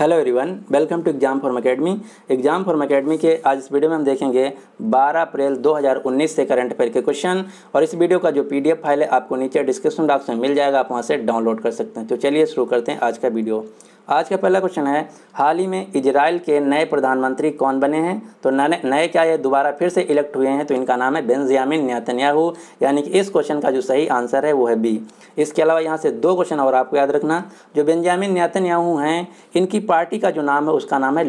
hello everyone welcome to exam form academy exam form academy के आज इस video में हम देखेंगे 12 अप्रैल 2019 से करंट अफेयर के क्वेश्चन और इस वीडियो का जो पीडीएफ फाइल है आपको नीचे डिस्क्रिप्शन बॉक्स में मिल जाएगा आप वहाँ से डाउनलोड कर सकते हैं तो चलिए शुरू करते हैं आज का वीडियो आज का पहला क्वेश्चन है हाल ही में इजराइल के नए प्रधानमंत्री कौन बने हैं तो नए क्या ये दोबारा फिर से इलेक्ट हुए हैं तो इनका नाम है बेंजामिन न्यातन्याहू यानी कि इस क्वेश्चन का जो सही आंसर है वो है बी इसके अलावा यहाँ से दो क्वेश्चन और आपको याद रखना जो बेंजामिन न्यातन्याहू हैं इनकी पार्टी का जो नाम है उसका नाम है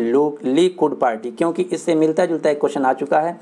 ली कुड पार्टी क्योंकि इससे मिलता जुलता एक क्वेश्चन आ चुका है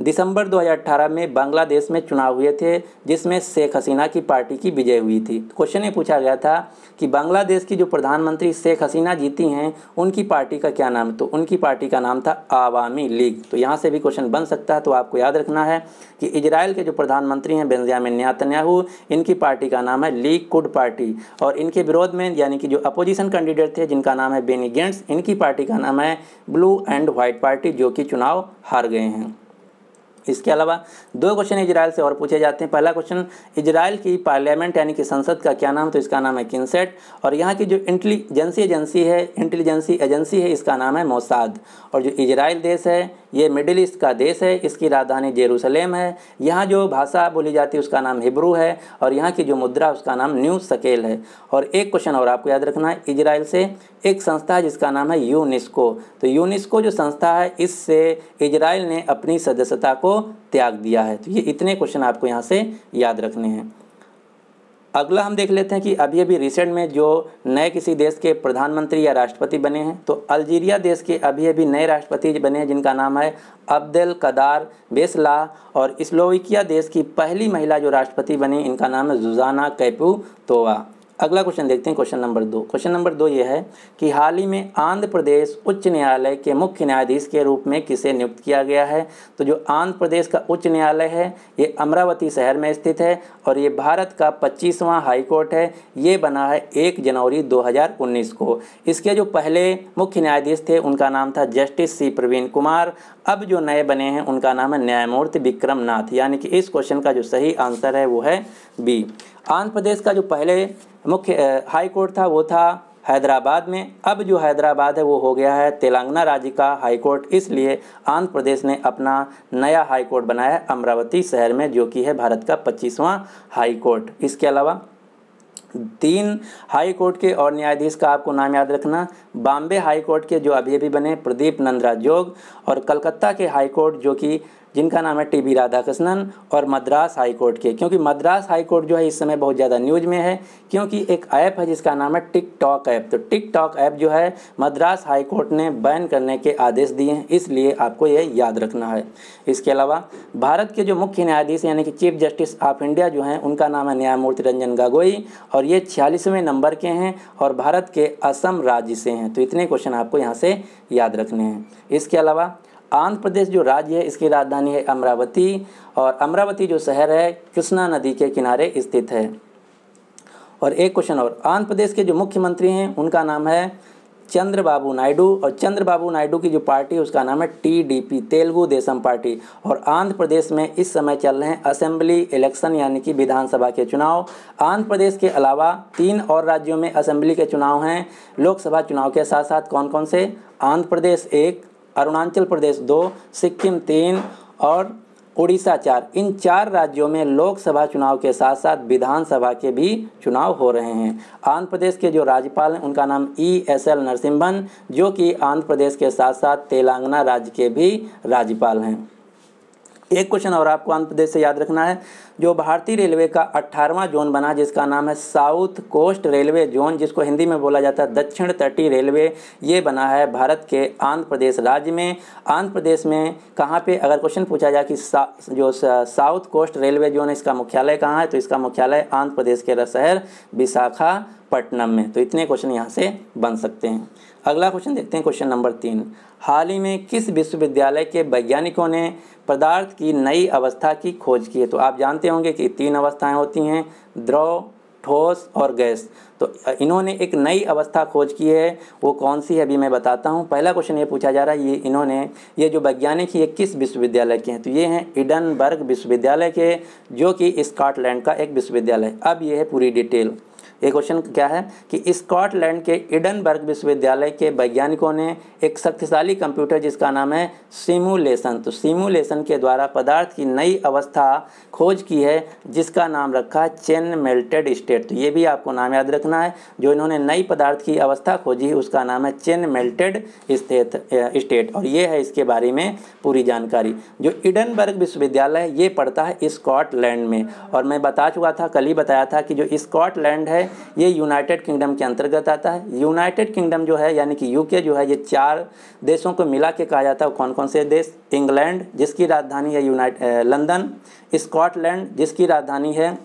दिसंबर 2018 में बांग्लादेश में चुनाव हुए थे जिसमें शेख हसीना की पार्टी की विजय हुई थी क्वेश्चन ये पूछा गया था कि बांग्लादेश की जो प्रधानमंत्री शेख हसीना जीती हैं उनकी पार्टी का क्या नाम तो उनकी पार्टी का नाम था आवामी लीग तो यहाँ से भी क्वेश्चन बन सकता है तो आपको याद रखना है कि इजराइल के जो प्रधानमंत्री हैं बेंजामिन न्यातन्याहू इनकी पार्टी का नाम है लीग कुड पार्टी और इनके विरोध में यानी कि जो अपोजिशन कैंडिडेट थे जिनका नाम है बेनी गेंट्स इनकी पार्टी का नाम है ब्लू एंड व्हाइट पार्टी जो कि चुनाव हार गए हैं इसके अलावा दो क्वेश्चन इजराइल से और पूछे जाते हैं पहला क्वेश्चन इजराइल की पार्लियामेंट यानी कि संसद का क्या नाम है तो इसका नाम है किनसेट और यहाँ की जो इंटेलिजेंसी एजेंसी है इंटेलिजेंसी एजेंसी है इसका नाम है मोसाद और जो इजराइल देश है ये मिडिल ईस्ट का देश है इसकी राजधानी जेरूसलेम है यहाँ जो भाषा बोली जाती है उसका नाम हिब्रू है और यहाँ की जो मुद्रा उसका नाम न्यू सकेल है और एक क्वेश्चन और आपको याद रखना है इजराइल से एक संस्था जिसका नाम है यूनिस्को तो यूनिस्को जो संस्था है इससे इजराइल ने अपनी सदस्यता को त्याग दिया है तो ये इतने क्वेश्चन आपको यहाँ से याद रखने हैं अगला हम देख लेते हैं कि अभी अभी रिसेंट में जो नए किसी देश के प्रधानमंत्री या राष्ट्रपति बने हैं तो अल्जीरिया देश के अभी अभी नए राष्ट्रपति बने हैं जिनका नाम है अब्दुल कदार बेसला और स्लोविकिया देश की पहली महिला जो राष्ट्रपति बनी इनका नाम है जुजाना कैपू तोवा अगला क्वेश्चन देखते हैं क्वेश्चन नंबर दो क्वेश्चन नंबर दो ये है कि हाल ही में आंध्र प्रदेश उच्च न्यायालय के मुख्य न्यायाधीश के रूप में किसे नियुक्त किया गया है तो जो आंध्र प्रदेश का उच्च न्यायालय है ये अमरावती शहर में स्थित है और ये भारत का पच्चीसवां हाईकोर्ट है ये बना है एक जनवरी 2019 को इसके जो पहले मुख्य न्यायाधीश थे उनका नाम था जस्टिस सी प्रवीण कुमार अब जो नए बने हैं उनका नाम है न्यायमूर्ति विक्रम नाथ यानी कि इस क्वेश्चन का जो सही आंसर है वो है बी आंध्र प्रदेश का जो पहले मुख्य हाई कोर्ट था वो था हैदराबाद में अब जो हैदराबाद है वो हो गया है तेलंगाना राज्य का हाईकोर्ट इसलिए आंध्र प्रदेश ने अपना नया हाईकोर्ट बनाया है अमरावती शहर में जो कि है भारत का पच्चीसवां हाईकोर्ट इसके अलावा तीन हाई कोर्ट के और न्यायाधीश का आपको नाम याद रखना बॉम्बे हाई कोर्ट के जो अभी अभी बने प्रदीप नंद्रा जोग और कलकत्ता के हाई कोर्ट जो कि जिनका नाम है टी बी राधाकृष्णन और मद्रास हाई कोर्ट के क्योंकि मद्रास हाई कोर्ट जो है इस समय बहुत ज़्यादा न्यूज में है क्योंकि एक ऐप है जिसका नाम है टिक टॉक ऐप तो टिक टॉक ऐप जो है मद्रास हाई कोर्ट ने बैन करने के आदेश दिए हैं इसलिए आपको ये याद रखना है इसके अलावा भारत के जो मुख्य न्यायाधीश यानी कि चीफ जस्टिस ऑफ इंडिया जो हैं उनका नाम है न्यायमूर्ति रंजन गोगोई और ये छियालीसवें नंबर के हैं और भारत के असम राज्य से हैं तो इतने क्वेश्चन आपको यहाँ से याद रखने हैं इसके अलावा आंध्र प्रदेश जो राज्य है इसकी राजधानी है अमरावती और अमरावती जो शहर है कृष्णा नदी के किनारे स्थित है और एक क्वेश्चन और आंध्र प्रदेश के जो मुख्यमंत्री हैं उनका नाम है चंद्रबाबू नायडू और चंद्रबाबू नायडू की जो पार्टी है उसका नाम है टीडीपी तेलुगु देशम पार्टी और आंध्र प्रदेश में इस समय चल रहे हैं असेंबली इलेक्शन यानी कि विधानसभा के चुनाव आंध्र प्रदेश के अलावा तीन और राज्यों में असेंबली के चुनाव हैं लोकसभा चुनाव के साथ साथ कौन कौन से आंध्र प्रदेश एक अरुणाचल प्रदेश दो सिक्किम तीन और उड़ीसा चार इन चार राज्यों में लोकसभा चुनाव के साथ साथ विधानसभा के भी चुनाव हो रहे हैं आंध्र प्रदेश के जो राज्यपाल हैं उनका नाम ई एस एल नरसिम्हन जो कि आंध्र प्रदेश के साथ साथ तेलंगाना राज्य के भी राज्यपाल हैं एक क्वेश्चन और आपको आंध्र प्रदेश से याद रखना है जो भारतीय रेलवे का अट्ठारहवां जोन बना जिसका नाम है साउथ कोस्ट रेलवे जोन जिसको हिंदी में बोला जाता है दक्षिण तटीय रेलवे ये बना है भारत के आंध्र प्रदेश राज्य में आंध्र प्रदेश में कहाँ पे अगर क्वेश्चन पूछा जाए कि सा, जो साउथ कोस्ट रेलवे जोन इसका मुख्यालय कहाँ है तो इसका मुख्यालय आंध्र प्रदेश के शहर विशाखापट्टनम में तो इतने क्वेश्चन यहाँ से बन सकते हैं अगला क्वेश्चन देखते हैं क्वेश्चन नंबर तीन हाल ही में किस विश्वविद्यालय के वैज्ञानिकों ने पदार्थ की नई अवस्था की खोज की है तो आप जानते होंगे कि तीन अवस्थाएं होती हैं द्रव ठोस और गैस तो इन्होंने एक नई अवस्था खोज की है वो कौन सी है अभी मैं बताता हूँ पहला क्वेश्चन ये पूछा जा रहा है ये इन्होंने ये जो वैज्ञानिक ये किस विश्वविद्यालय के हैं तो ये हैं इडनबर्ग विश्वविद्यालय के जो कि स्कॉटलैंड का एक विश्वविद्यालय अब ये है पूरी डिटेल ये क्वेश्चन क्या है कि स्कॉटलैंड के इडनबर्ग विश्वविद्यालय के वैज्ञानिकों ने एक शक्तिशाली कंप्यूटर जिसका नाम है सिमुलेशन तो सिमुलेशन के द्वारा पदार्थ की नई अवस्था खोज की है जिसका नाम रखा है चेन मेल्टेड स्टेट तो ये भी आपको नाम याद रखना है जो इन्होंने नई पदार्थ की अवस्था खोजी उसका नाम है चेन मेल्टेड स्टेट स्टेट और ये है इसके बारे में पूरी जानकारी जो इडनबर्ग विश्वविद्यालय ये पड़ता है स्कॉटलैंड में और मैं बता चुका था कल ही बताया था कि जो स्कॉटलैंड है ये यूनाइटेड किंगडम के अंतर्गत आता है यूनाइटेड किंगडम जो है यानी कि यूके जो है ये चार देशों को मिला के कहा जाता है कौन कौन से देश इंग्लैंड जिसकी राजधानी है यूनाइट लंदन स्कॉटलैंड जिसकी राजधानी है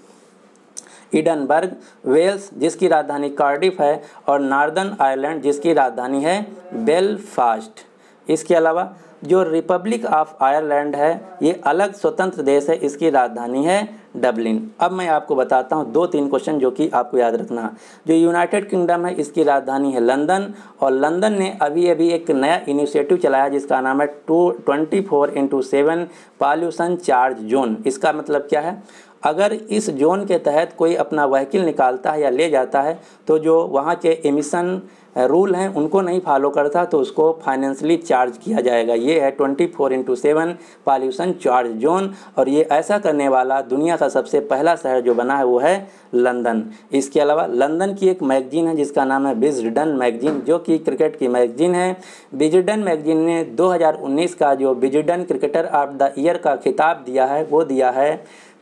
इडनबर्ग वेल्स जिसकी राजधानी कार्डिफ है और नार्दर्न आयरलैंड जिसकी राजधानी है बेलफास्ट इसके अलावा जो रिपब्लिक ऑफ आयरलैंड है ये अलग स्वतंत्र देश है इसकी राजधानी है डबलिन अब मैं आपको बताता हूँ दो तीन क्वेश्चन जो कि आपको याद रखना जो यूनाइटेड किंगडम है इसकी राजधानी है लंदन और लंदन ने अभी अभी एक नया इनिशिएटिव चलाया जिसका नाम है two twenty four into seven pollution charge zone इसका मतलब क्या है अगर इस जोन के तहत कोई अपना वहीकिल निकालता है या ले जाता है तो जो वहाँ के एमिशन रूल हैं उनको नहीं फॉलो करता तो उसको फाइनेंशली चार्ज किया जाएगा ये है twenty four into seven pollution charge zone और ये ऐसा करने वाला दुनिया का सबसे पहला शहर जो बना है वो है लंदन इसके अलावा लंदन की एक मैगजीन है जिसका नाम है बिजडन मैगजीन जो कि क्रिकेट की मैगजीन है बिजडन मैगजीन ने 2019 का जो Wisden cricketer of the year का खिताब दिया है वो दिया है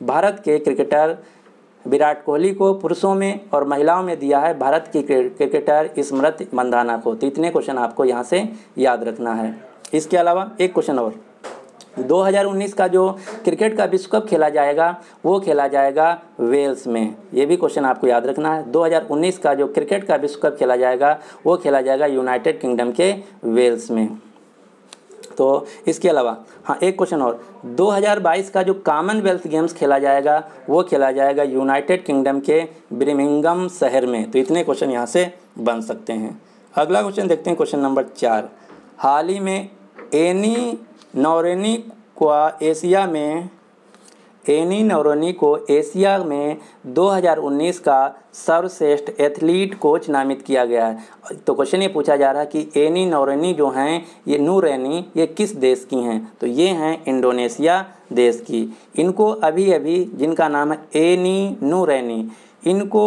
भारत के क्रिकेटर विराट कोहली को पुरुषों में और महिलाओं में दिया है भारत की क्रिकेटर स्मृति मंदाना को तो इतने क्वेश्चन आपको यहाँ से याद रखना है इसके अलावा एक क्वेश्चन और 2019 का जो क्रिकेट का विश्व कप खेला जाएगा वो खेला जाएगा वेल्स में ये भी क्वेश्चन आपको याद रखना है 2019 का जो क्रिकेट का विश्व कप खेला जाएगा वो खेला जाएगा यूनाइटेड किंगडम के वेल्स में तो इसके अलावा हाँ एक क्वेश्चन और 2022 का जो कॉमनवेल्थ गेम्स खेला जाएगा वो खेला जाएगा यूनाइटेड किंगडम के ब्रिमिंगम शहर में तो इतने क्वेश्चन यहाँ से बन सकते हैं अगला क्वेश्चन देखते हैं क्वेश्चन नंबर चार हाल ही में एनी नौरेनी को एशिया में एनी नौरोनी को एशिया में 2019 का सर्वश्रेष्ठ एथलीट कोच नामित किया गया है तो क्वेश्चन ये पूछा जा रहा है कि एनी नौरेनी जो हैं ये नूरैनी ये किस देश की हैं तो ये हैं इंडोनेशिया देश की इनको अभी अभी जिनका नाम है एनी नूरैनी इनको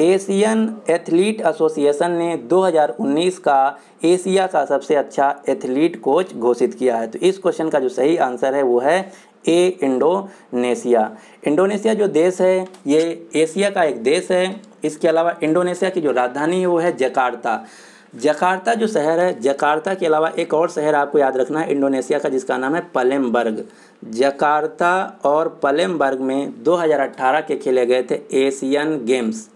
एशियन एथलीट एसोसिएशन ने 2019 का एशिया का सबसे अच्छा एथलीट कोच घोषित किया है तो इस क्वेश्चन का जो सही आंसर है वो है ए इंडोनेशिया इंडोनेशिया जो देश है ये एशिया का एक देश है इसके अलावा इंडोनेशिया की जो राजधानी है वो है जकार्ता जकार्ता जो शहर है जकार्ता के अलावा एक और शहर आपको याद रखना है इंडोनेशिया का जिसका नाम है पलेमबर्ग जकार्ता और पलेमबर्ग में 2018 के खेले गए थे एशियन गेम्स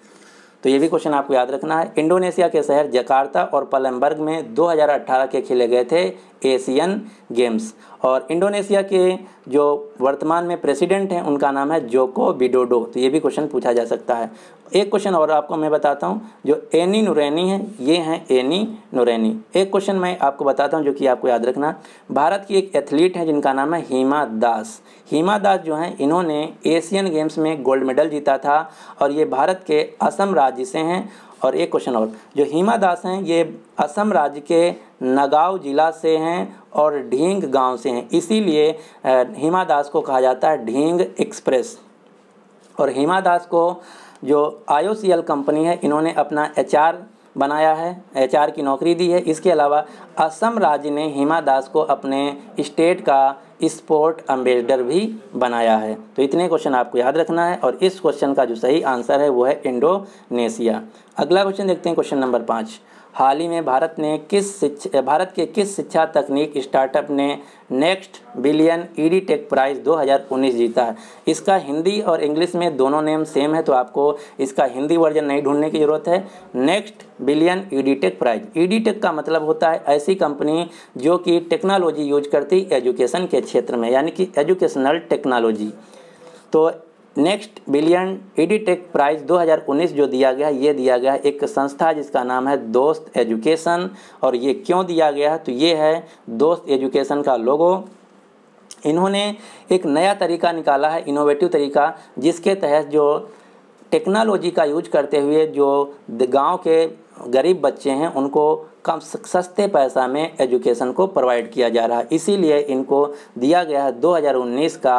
तो ये भी क्वेश्चन आपको याद रखना है इंडोनेशिया के शहर जकार्ता और पलेमबर्ग में 2018 के खेले गए थे एशियन गेम्स और इंडोनेशिया के जो वर्तमान में प्रेसिडेंट हैं उनका नाम है जोको बिडोडो तो ये भी क्वेश्चन पूछा जा सकता है एक क्वेश्चन और आपको मैं बताता हूँ जो एनी नुरैनी है ये हैं एनी नुरैनी एक क्वेश्चन मैं आपको बताता हूँ जो कि आपको याद रखना भारत की एक एथलीट है जिनका नाम है हीमा दास हीमा दास जो हैं इन्होंने एशियन गेम्स में गोल्ड मेडल जीता था और ये भारत के असम राज्य से हैं और एक क्वेश्चन और जो हीमा दास हैं ये असम राज्य के नगाव जिला से हैं और ढींग गांव से हैं इसीलिए हीमा दास को कहा जाता है ढींग एक्सप्रेस और हीमा दास को जो आई कंपनी है इन्होंने अपना एच बनाया है एच की नौकरी दी है इसके अलावा असम राज्य ने हीमा दास को अपने स्टेट का स्पोर्ट अम्बेसडर भी बनाया है तो इतने क्वेश्चन आपको याद रखना है और इस क्वेश्चन का जो सही आंसर है वो है इंडोनेशिया अगला क्वेश्चन देखते हैं क्वेश्चन नंबर पाँच हाल ही में भारत ने किस शिक्षा भारत के किस शिक्षा तकनीक स्टार्टअप ने next billion edtech prize 2019 जीता है इसका हिंदी और इंग्लिश में दोनों नेम सेम है तो आपको इसका हिंदी वर्जन नहीं ढूंढने की ज़रूरत है next billion edtech prize edtech का मतलब होता है ऐसी कंपनी जो कि टेक्नोलॉजी यूज करती एजुकेशन के क्षेत्र में यानी कि एजुकेशनल टेक्नोलॉजी तो next billion edtech prize 2019 जो दिया गया है ये दिया गया है एक संस्था जिसका नाम है दोस्त एजुकेशन और ये क्यों दिया गया है तो ये है दोस्त एजुकेशन का लोगो इन्होंने एक नया तरीका निकाला है इनोवेटिव तरीका जिसके तहत जो टेक्नोलॉजी का यूज करते हुए जो गांव के गरीब बच्चे हैं उनको कम सस्ते पैसा में एजुकेशन को प्रोवाइड किया जा रहा है इसीलिए इनको दिया गया है दो का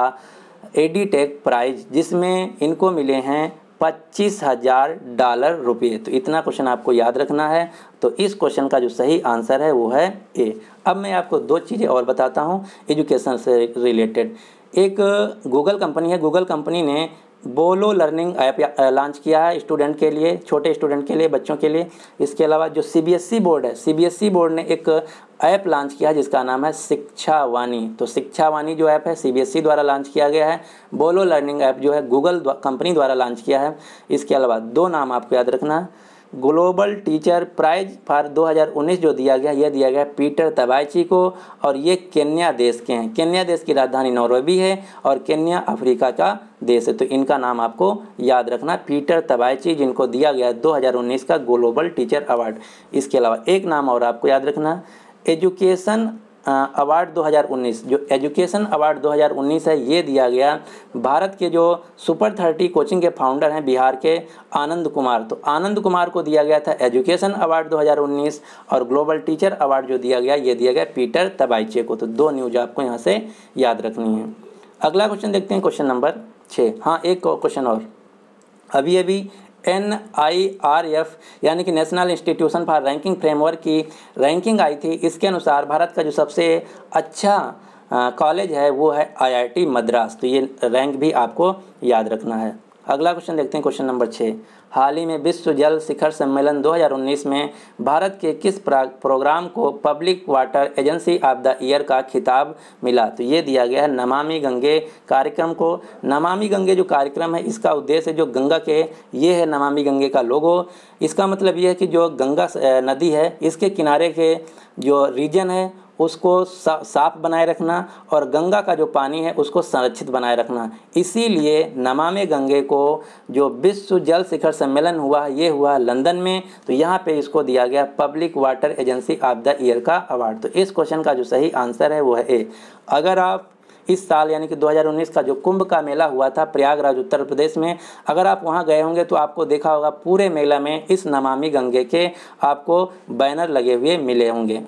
एडीटेक प्राइज जिसमें इनको मिले हैं पच्चीस हज़ार डॉलर रुपये तो इतना क्वेश्चन आपको याद रखना है तो इस क्वेश्चन का जो सही आंसर है वो है ए अब मैं आपको दो चीज़ें और बताता हूँ एजुकेशन से रिलेटेड एक गूगल कंपनी है गूगल कंपनी ने बोलो लर्निंग ऐप लॉन्च किया है स्टूडेंट के लिए छोटे स्टूडेंट के लिए बच्चों के लिए इसके अलावा जो सीबीएसई बोर्ड e है सीबीएसई बोर्ड e ने एक ऐप लॉन्च किया है जिसका नाम है शिक्षा वाणी तो शिक्षा वाणी जो ऐप है सीबीएसई e द्वारा लॉन्च किया गया है बोलो लर्निंग ऐप जो है गूगल कंपनी द्वारा लॉन्च किया है इसके अलावा दो नाम आपको याद रखना है ग्लोबल टीचर प्राइज फॉर 2019 जो दिया गया यह दिया गया पीटर तबाइची को और ये केन्या देश के हैं केन्या देश की राजधानी नौरवी है और केन्या अफ्रीका का देश है तो इनका नाम आपको याद रखना पीटर तबाइची जिनको दिया गया 2019 का ग्लोबल टीचर अवार्ड इसके अलावा एक नाम और आपको याद रखना एजुकेशन अवार्ड 2019 जो एजुकेशन अवार्ड 2019 है ये दिया गया भारत के जो सुपर थर्टी कोचिंग के फाउंडर हैं बिहार के आनंद कुमार तो आनंद कुमार को दिया गया था एजुकेशन अवार्ड 2019 और ग्लोबल टीचर अवार्ड जो दिया गया ये दिया गया पीटर तबाइचे को तो दो न्यूज आपको यहाँ से याद रखनी है अगला क्वेश्चन देखते हैं क्वेश्चन नंबर छः हाँ एक क्वेश्चन और अभी अभी एन आई आर एफ यानी कि national institution for ranking framework की रैंकिंग आई थी इसके अनुसार भारत का जो सबसे अच्छा कॉलेज है वो है आईआईटी मद्रास तो ये रैंक भी आपको याद रखना है अगला क्वेश्चन देखते हैं क्वेश्चन नंबर छः हाल ही में विश्व जल शिखर सम्मेलन 2019 में भारत के किस प्रोग्राम को public water agency of the year का खिताब मिला तो ये दिया गया है नमामि गंगे कार्यक्रम को नमामि गंगे जो कार्यक्रम है इसका उद्देश्य जो गंगा के ये है नमामि गंगे का लोगो इसका मतलब ये है कि जो गंगा नदी है इसके किनारे के जो रीजन है उसको सा, साफ बनाए रखना और गंगा का जो पानी है उसको संरक्षित बनाए रखना इसीलिए नमामि गंगे को जो विश्व जल शिखर सम्मेलन हुआ ये हुआ लंदन में तो यहाँ पे इसको दिया गया public water agency of the year का अवार्ड तो इस क्वेश्चन का जो सही आंसर है वो है ए अगर आप इस साल यानी कि 2019 का जो कुंभ का मेला हुआ था प्रयागराज उत्तर प्रदेश में अगर आप वहाँ गए होंगे तो आपको देखा होगा पूरे मेला में इस नमामि गंगे के आपको बैनर लगे हुए मिले होंगे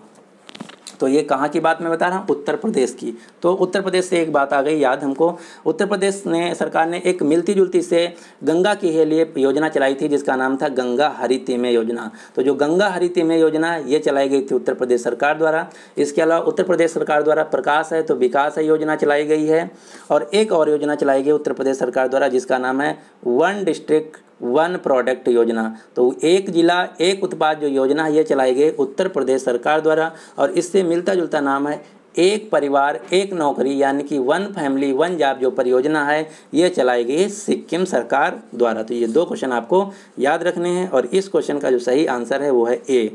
तो ये कहाँ की बात मैं बता रहा हूँ उत्तर प्रदेश की तो उत्तर प्रदेश से एक बात आ गई याद हमको उत्तर प्रदेश ने सरकार ने एक मिलती जुलती से गंगा की के लिए योजना चलाई थी जिसका नाम था गंगा हरितिमय योजना तो जो गंगा हरितिमय योजना ये चलाई गई थी उत्तर प्रदेश सरकार द्वारा इसके अलावा उत्तर प्रदेश सरकार द्वारा प्रकाश है तो विकास है योजना चलाई गई है और एक और योजना चलाई गई उत्तर प्रदेश सरकार द्वारा जिसका नाम है वन डिस्ट्रिक्ट वन प्रोडक्ट योजना तो एक जिला एक उत्पाद जो योजना है ये चलाई गई उत्तर प्रदेश सरकार द्वारा और इससे मिलता जुलता नाम है एक परिवार एक नौकरी यानी कि वन फैमिली वन जॉब जो परियोजना है ये चलाई गई सिक्किम सरकार द्वारा तो ये दो क्वेश्चन आपको याद रखने हैं और इस क्वेश्चन का जो सही आंसर है वो है ए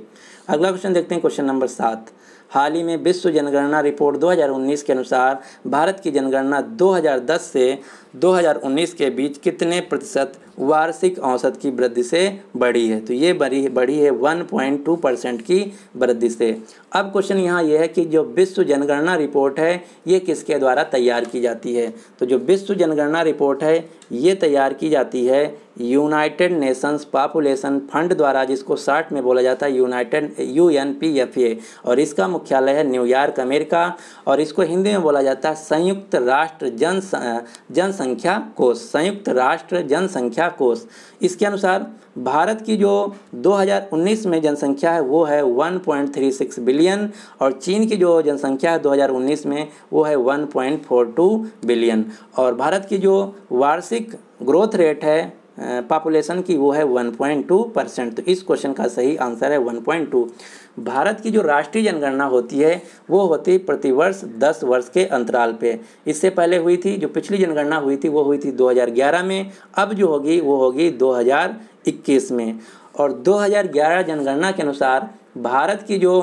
अगला क्वेश्चन देखते हैं क्वेश्चन नंबर सात हाल ही में विश्व जनगणना रिपोर्ट 2019 के अनुसार भारत की जनगणना 2010 से 2019 के बीच कितने प्रतिशत वार्षिक औसत की वृद्धि से बढ़ी है तो ये बढ़ी बढ़ी है 1.2 परसेंट की वृद्धि से अब क्वेश्चन यहाँ यह है कि जो विश्व जनगणना रिपोर्ट है ये किसके द्वारा तैयार की जाती है तो जो विश्व जनगणना रिपोर्ट है ये तैयार की जाती है यूनाइटेड नेशंस पॉपुलेशन फंड द्वारा जिसको साठ में बोला जाता है united U N P F A और इसका मुख्यालय है न्यूयॉर्क अमेरिका और इसको हिंदी में बोला जाता है संयुक्त राष्ट्र जन जनसंख्या कोष संयुक्त राष्ट्र जनसंख्या संख्या कोष इसके अनुसार भारत की जो 2019 में जनसंख्या है वो है 1.36 बिलियन और चीन की जो जनसंख्या है 2019 में वो है 1.42 बिलियन और भारत की जो वार्षिक ग्रोथ रेट है पॉपुलेशन की वो है 1.2 परसेंट तो इस क्वेश्चन का सही आंसर है 1.2 भारत की जो राष्ट्रीय जनगणना होती है वो होती है प्रतिवर्ष 10 वर्ष के अंतराल पे इससे पहले हुई थी जो पिछली जनगणना हुई थी वो हुई थी 2011 में अब जो होगी वो होगी 2021 में और 2011 जनगणना के अनुसार भारत की जो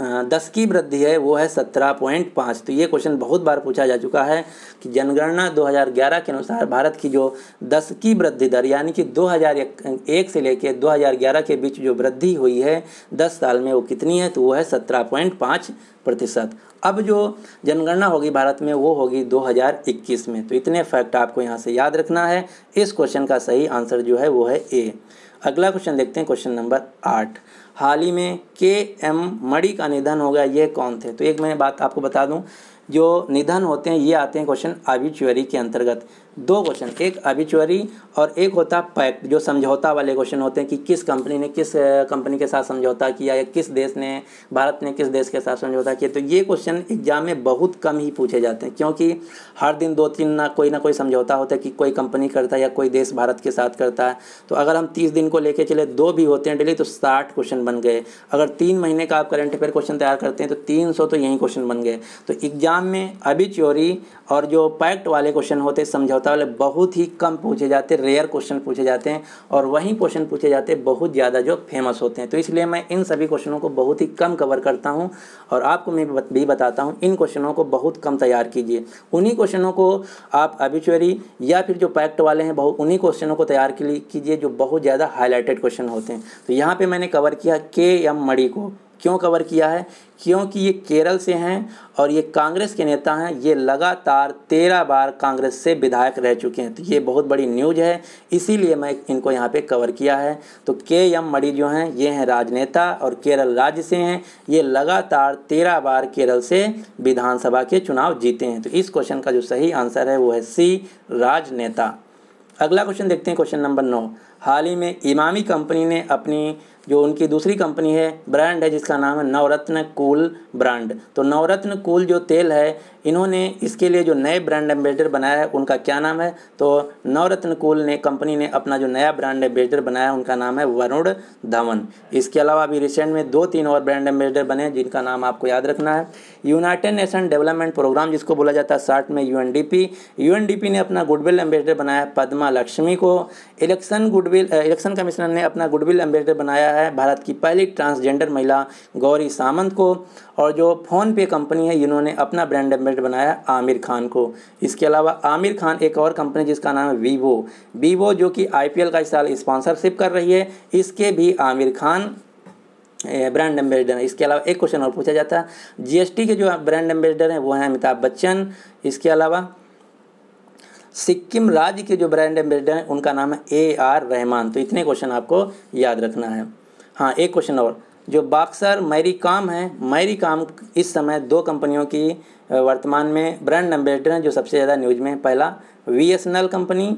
दस की वृद्धि है वो है सत्रह पॉइंट पाँच तो ये क्वेश्चन बहुत बार पूछा जा चुका है कि जनगणना 2011 के अनुसार भारत की जो दस की वृद्धि दर यानी कि 2001 से लेकर 2011 के बीच जो वृद्धि हुई है दस साल में वो कितनी है तो वो है सत्रह पॉइंट पाँच प्रतिशत अब जो जनगणना होगी भारत में वो होगी 2021 में तो इतने फैक्ट आपको यहाँ से याद रखना है इस क्वेश्चन का सही आंसर जो है वो है ए अगला क्वेश्चन देखते हैं क्वेश्चन नंबर आठ हाल ही में के एम मणि का निधन हो गया ये कौन थे तो एक मैं बात आपको बता दूं जो निधन होते हैं ये आते हैं क्वेश्चन आबिचुअरी के अंतर्गत दो क्वेश्चन एक अभिचुअरी और एक होता पैक्ट जो समझौता वाले क्वेश्चन होते हैं कि किस कंपनी ने किस कंपनी के साथ समझौता किया या किस देश ने भारत ने किस देश के साथ समझौता किया तो ये क्वेश्चन एग्जाम में बहुत कम ही पूछे जाते हैं क्योंकि हर दिन दो तीन ना कोई ना कोई समझौता होता है कि कोई कंपनी करता है या कोई देश भारत के साथ करता है तो अगर हम तीस दिन को लेकर चले दो भी होते हैं डेली तो साठ क्वेश्चन बन गए अगर तीन महीने का आप करंट अफेयर क्वेश्चन तैयार करते हैं तो तीन सौ तो यही क्वेश्चन बन गए तो एग्जाम में अबिचुअरी और जो पैक्ट वाले क्वेश्चन होते समझौता होता है बहुत ही कम पूछे जाते रेयर क्वेश्चन पूछे जाते हैं और वहीं क्वेश्चन पूछे जाते हैं बहुत ज़्यादा जो फेमस होते हैं तो इसलिए मैं इन सभी क्वेश्चनों को बहुत ही कम कवर करता हूँ और आपको मैं भी बताता हूँ इन क्वेश्चनों को बहुत कम तैयार कीजिए उन्हीं क्वेश्चनों को आप अबिचुअरी या फिर जो पैक्ट वाले हैं बहुत उन्हीं क्वेश्चनों को तैयार कीजिए जो बहुत ज़्यादा हाईलाइटेड क्वेश्चन होते हैं तो यहाँ पर मैंने कवर किया के एम मड़ी को क्यों कवर किया है क्योंकि ये केरल से हैं और ये कांग्रेस के नेता हैं ये लगातार तेरह बार कांग्रेस से विधायक रह चुके हैं तो ये बहुत बड़ी न्यूज है इसीलिए मैं इनको यहाँ पे कवर किया है तो के एम मणि जो हैं ये हैं राजनेता और केरल राज्य से हैं ये लगातार तेरह बार केरल से विधानसभा के चुनाव जीते हैं तो इस क्वेश्चन का जो सही आंसर है वो है सी राजनेता अगला क्वेश्चन देखते हैं क्वेश्चन नंबर नौ हाल ही में इमामी कंपनी ने अपनी जो उनकी दूसरी कंपनी है ब्रांड है जिसका नाम है नवरत्न कूल ब्रांड तो नवरत्न कूल जो तेल है इन्होंने इसके लिए जो नए ब्रांड एम्बेसडर बनाया है उनका क्या नाम है तो नवरत्न कुल ने कंपनी ने अपना जो नया ब्रांड एम्बेसडर बनाया है उनका नाम है वरुण धवन इसके अलावा अभी रिसेंट में दो तीन और ब्रांड एम्बेसडर बने जिनका नाम आपको याद रखना है यूनाइटेड नेशन डेवलपमेंट प्रोग्राम जिसको बोला जाता है साठ में यू एन ने अपना गुडविल एम्बेसडर बनाया है पद्मा लक्ष्मी को इलेक्शन गुडविल इलेक्शन कमिश्नर ने अपना गुडविल एम्बेसडर बनाया है भारत की पहली ट्रांसजेंडर महिला गौरी सामंत को और जो फोनपे कंपनी है इन्होंने अपना ब्रांड एम्बेसडर डायरेक्टर बनाया आमिर खान को इसके अलावा आमिर खान एक और कंपनी जिसका नाम है वीवो वीवो जो कि आई का इस साल स्पॉन्सरशिप कर रही है इसके भी आमिर खान ब्रांड एम्बेसडर है इसके अलावा एक क्वेश्चन और पूछा जाता है जीएसटी के जो ब्रांड एम्बेसडर हैं वो हैं अमिताभ बच्चन इसके अलावा सिक्किम राज्य के जो ब्रांड एम्बेसडर हैं उनका नाम है ए आर रहमान तो इतने क्वेश्चन आपको याद रखना है हाँ एक क्वेश्चन और जो बाक्सर मैरी काम है मैरी काम इस समय दो कंपनियों की वर्तमान में ब्रांड एम्बेसडर हैं जो सबसे ज़्यादा न्यूज में है पहला V S N L company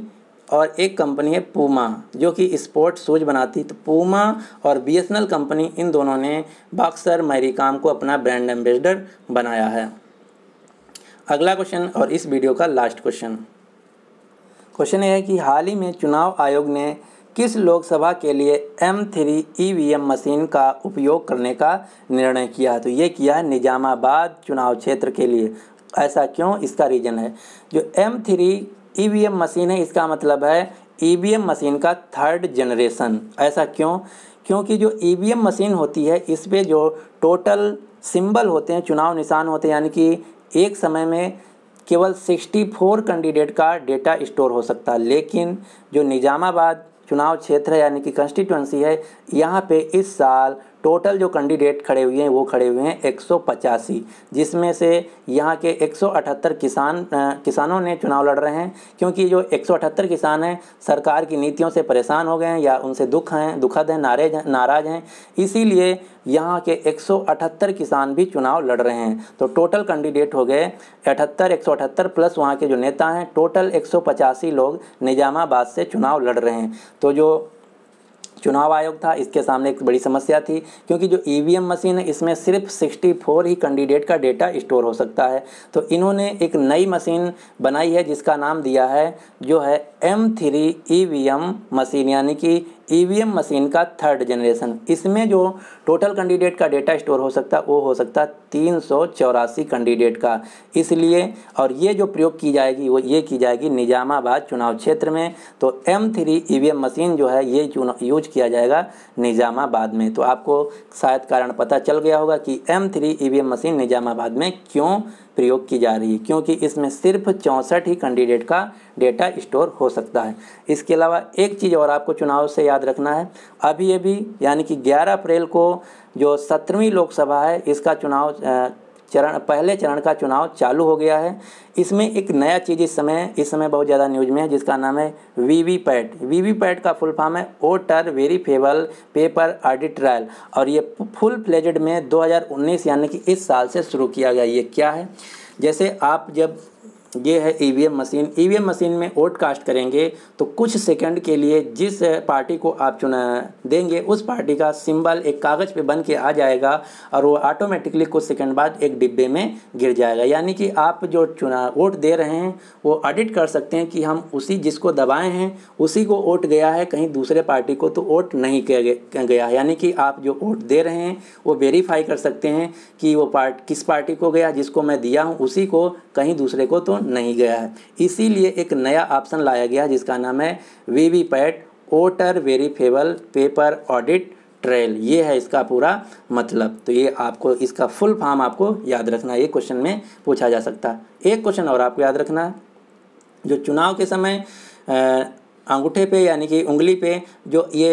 और एक कंपनी है पूमा जो कि स्पोर्ट शूज बनाती तो पूमा और B S N L company इन दोनों ने बाक्सर मैरीकाम को अपना ब्रांड एम्बेसडर बनाया है अगला क्वेश्चन और इस वीडियो का लास्ट क्वेश्चन क्वेश्चन यह है कि हाल ही में चुनाव आयोग ने किस लोकसभा के लिए एम थ्री ई मशीन का उपयोग करने का निर्णय किया तो ये किया है निजामाबाद चुनाव क्षेत्र के लिए ऐसा क्यों इसका रीज़न है जो एम थ्री ई मशीन है इसका मतलब है ई e मशीन का थर्ड जनरेशन ऐसा क्यों क्योंकि जो ई e मशीन होती है इस पर जो टोटल सिंबल होते हैं चुनाव निशान होते हैं यानी कि एक समय में केवल 64 कैंडिडेट का डेटा स्टोर हो सकता है लेकिन जो निजामाबाद चुनाव क्षेत्र है यानी कि कंस्टिट्यूंसी है यहाँ पे इस साल टोटल जो कैंडिडेट खड़े हुए हैं वो खड़े हुए हैं एक जिसमें से यहाँ के 178 किसान किसानों ने चुनाव लड़ रहे हैं क्योंकि जो 178 किसान हैं सरकार की नीतियों से परेशान हो गए हैं या उनसे दुख हैं दुखद हैं नाराज हैं नाराज हैं इसीलिए यहाँ के 178 किसान भी चुनाव लड़ रहे हैं तो टोटल कैंडिडेट हो गए अठहत्तर एक प्लस वहाँ के जो नेता हैं टोटल एक लोग निजामाबाद से चुनाव लड़ रहे हैं तो जो चुनाव आयोग था इसके सामने एक बड़ी समस्या थी क्योंकि जो ई e मशीन है इसमें सिर्फ 64 ही कैंडिडेट का डेटा स्टोर हो सकता है तो इन्होंने एक नई मशीन बनाई है जिसका नाम दिया है जो है एम थ्री ई मशीन यानी कि ईवीएम मशीन का थर्ड जनरेशन इसमें जो टोटल कैंडिडेट का डेटा स्टोर हो सकता है वो हो सकता है तीन कैंडिडेट का इसलिए और ये जो प्रयोग की जाएगी वो ये की जाएगी निज़ामाबाद चुनाव क्षेत्र में तो एम थ्री ई मशीन जो है ये यूज किया जाएगा निज़ामाबाद में तो आपको शायद कारण पता चल गया होगा कि एम थ्री मशीन निज़ामाबाद में क्यों प्रयोग की जा रही है क्योंकि इसमें सिर्फ चौंसठ ही कैंडिडेट का डेटा स्टोर हो सकता है इसके अलावा एक चीज़ और आपको चुनाव से याद रखना है अभी अभी यानी कि 11 अप्रैल को जो सत्रहवीं लोकसभा है इसका चुनाव चरण पहले चरण का चुनाव चालू हो गया है इसमें एक नया चीज़ इस समय इस समय बहुत ज़्यादा न्यूज में है जिसका नाम है वीवीपैट वीवीपैट का फुल फॉर्म है voter verifiable paper audit trial और ये फुल फ्लेजड में 2019 यानी कि इस साल से शुरू किया गया ये क्या है जैसे आप जब ये है EVM e machine EVM e machine में वोट कास्ट करेंगे तो कुछ सेकंड के लिए जिस पार्टी को आप चुना देंगे उस पार्टी का सिंबल एक कागज़ पे बन के आ जाएगा और वो ऑटोमेटिकली कुछ सेकंड बाद एक डिब्बे में गिर जाएगा यानी कि आप जो चुना वोट दे रहे हैं वो एडिट कर सकते हैं कि हम उसी जिसको दबाए हैं उसी को वोट गया है कहीं दूसरे पार्टी को तो वोट नहीं गया यानी कि आप जो वोट दे रहे हैं वो वेरीफाई कर सकते हैं कि वो पार्ट किस पार्टी को गया जिसको मैं दिया हूँ उसी को कहीं दूसरे को तो नहीं गया है इसीलिए एक नया ऑप्शन लाया गया जिसका नाम है V V PAT voter verifiable paper audit trail ये है इसका पूरा मतलब तो ये आपको इसका फुल फॉर्म आपको याद रखना ये क्वेश्चन में पूछा जा सकता है एक क्वेश्चन और आपको याद रखना जो चुनाव के समय आ, अंगूठे पे यानी कि उंगली पे जो ये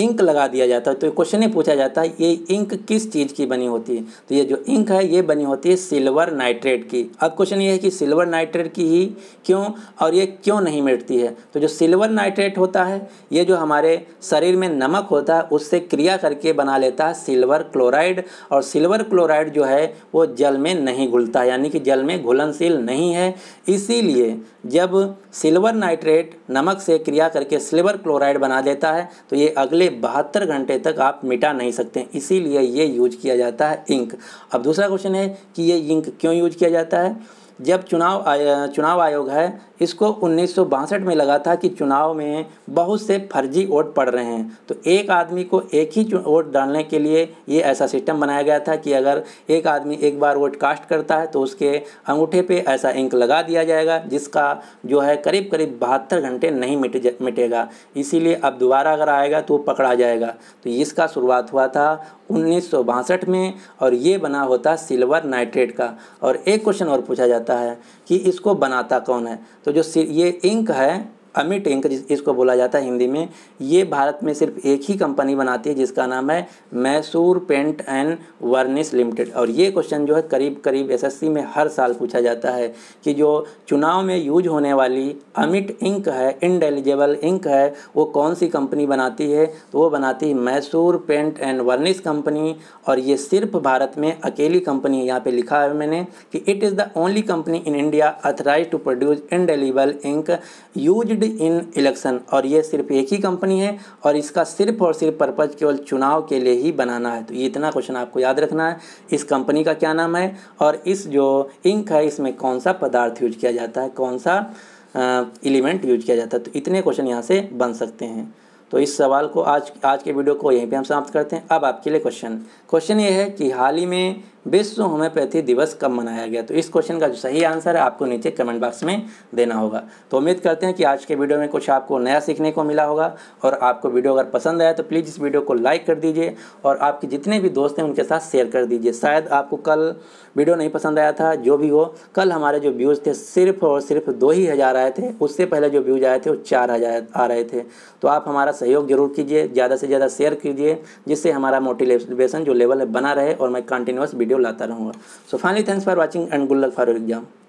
इंक लगा दिया जाता है तो क्वेश्चन नहीं पूछा जाता है ये इंक किस चीज़ की बनी होती है तो ये जो इंक है ये बनी होती है सिल्वर नाइट्रेट की अब क्वेश्चन ये है कि सिल्वर नाइट्रेट की ही क्यों और ये क्यों नहीं मिटती है तो जो सिल्वर नाइट्रेट होता है ये जो हमारे शरीर में नमक होता है उससे क्रिया करके बना लेता है सिल्वर क्लोराइड और सिल्वर क्लोराइड जो है वो जल में नहीं घुलता यानी कि जल में घुलनशील नहीं है इसीलिए जब सिल्वर नाइट्रेट नमक से क्रिया करके सिल्वर क्लोराइड बना देता है तो ये अगले बहत्तर घंटे तक आप मिटा नहीं सकते इसीलिए ये यूज किया जाता है इंक अब दूसरा क्वेश्चन है कि ये इंक क्यों यूज किया जाता है जब चुनाव आय, चुनाव आयोग है इसको उन्नीस में लगा था कि चुनाव में बहुत से फर्जी वोट पड़ रहे हैं तो एक आदमी को एक ही वोट डालने के लिए ये ऐसा सिस्टम बनाया गया था कि अगर एक आदमी एक बार वोट कास्ट करता है तो उसके अंगूठे पे ऐसा इंक लगा दिया जाएगा जिसका जो है करीब करीब बहत्तर घंटे नहीं मिट मिटेगा इसीलिए अब दोबारा अगर आएगा तो वो पकड़ा जाएगा तो इसका शुरुआत हुआ था उन्नीस में और ये बना होता सिल्वर नाइट्रेट का और एक क्वेश्चन और पूछा जाता है कि इसको बनाता कौन है तो तो जो ये इंक है अमिट इंक जिस इसको बोला जाता है हिंदी में ये भारत में सिर्फ एक ही कंपनी बनाती है जिसका नाम है Mysore paint and varnish limited और ये क्वेश्चन जो है करीब करीब एसएससी में हर साल पूछा जाता है कि जो चुनाव में यूज होने वाली अमिट इंक है इनडेलिजेबल इंक है वो कौन सी कंपनी बनाती है तो वो बनाती है Mysore paint and varnish company और ये सिर्फ भारत में अकेली कंपनी है यहाँ पर लिखा है मैंने कि it is the only company in India authorise to produce indelible ink use lead in election और ये सिर्फ एक ही कंपनी है और इसका सिर्फ और सिर्फ पर्पज़ केवल चुनाव के लिए ही बनाना है तो ये इतना क्वेश्चन आपको याद रखना है इस कंपनी का क्या नाम है और इस जो इंक है इसमें कौन सा पदार्थ यूज किया जाता है कौन सा एलिमेंट यूज किया जाता है तो इतने क्वेश्चन यहाँ से बन सकते हैं तो इस सवाल को आज आज के वीडियो को यहीं पे हम समाप्त करते हैं अब आपके लिए क्वेश्चन क्वेश्चन ये है कि हाल ही में विश्व होम्योपैथी दिवस कब मनाया गया तो इस क्वेश्चन का जो सही आंसर है आपको नीचे कमेंट बॉक्स में देना होगा तो उम्मीद करते हैं कि आज के वीडियो में कुछ आपको नया सीखने को मिला होगा और आपको वीडियो अगर पसंद आया तो प्लीज़ इस वीडियो को लाइक कर दीजिए और आपके जितने भी दोस्त हैं उनके साथ शेयर कर दीजिए शायद आपको कल वीडियो नहीं पसंद आया था जो भी हो कल हमारे जो व्यूज़ थे सिर्फ और सिर्फ दो ही हज़ार आए थे उससे पहले जो व्यूज़ आए थे वो चार हज़ार आ रहे थे तो आप हमारा सहयोग जरूर कीजिए ज़्यादा से ज़्यादा शेयर कीजिए जिससे हमारा मोटिवेशन जो लेवल है बना रहे और मैं कंटिन्यूस वीडियो वीडियो लाता रहूँगा so finally thanks for watching and good luck for exam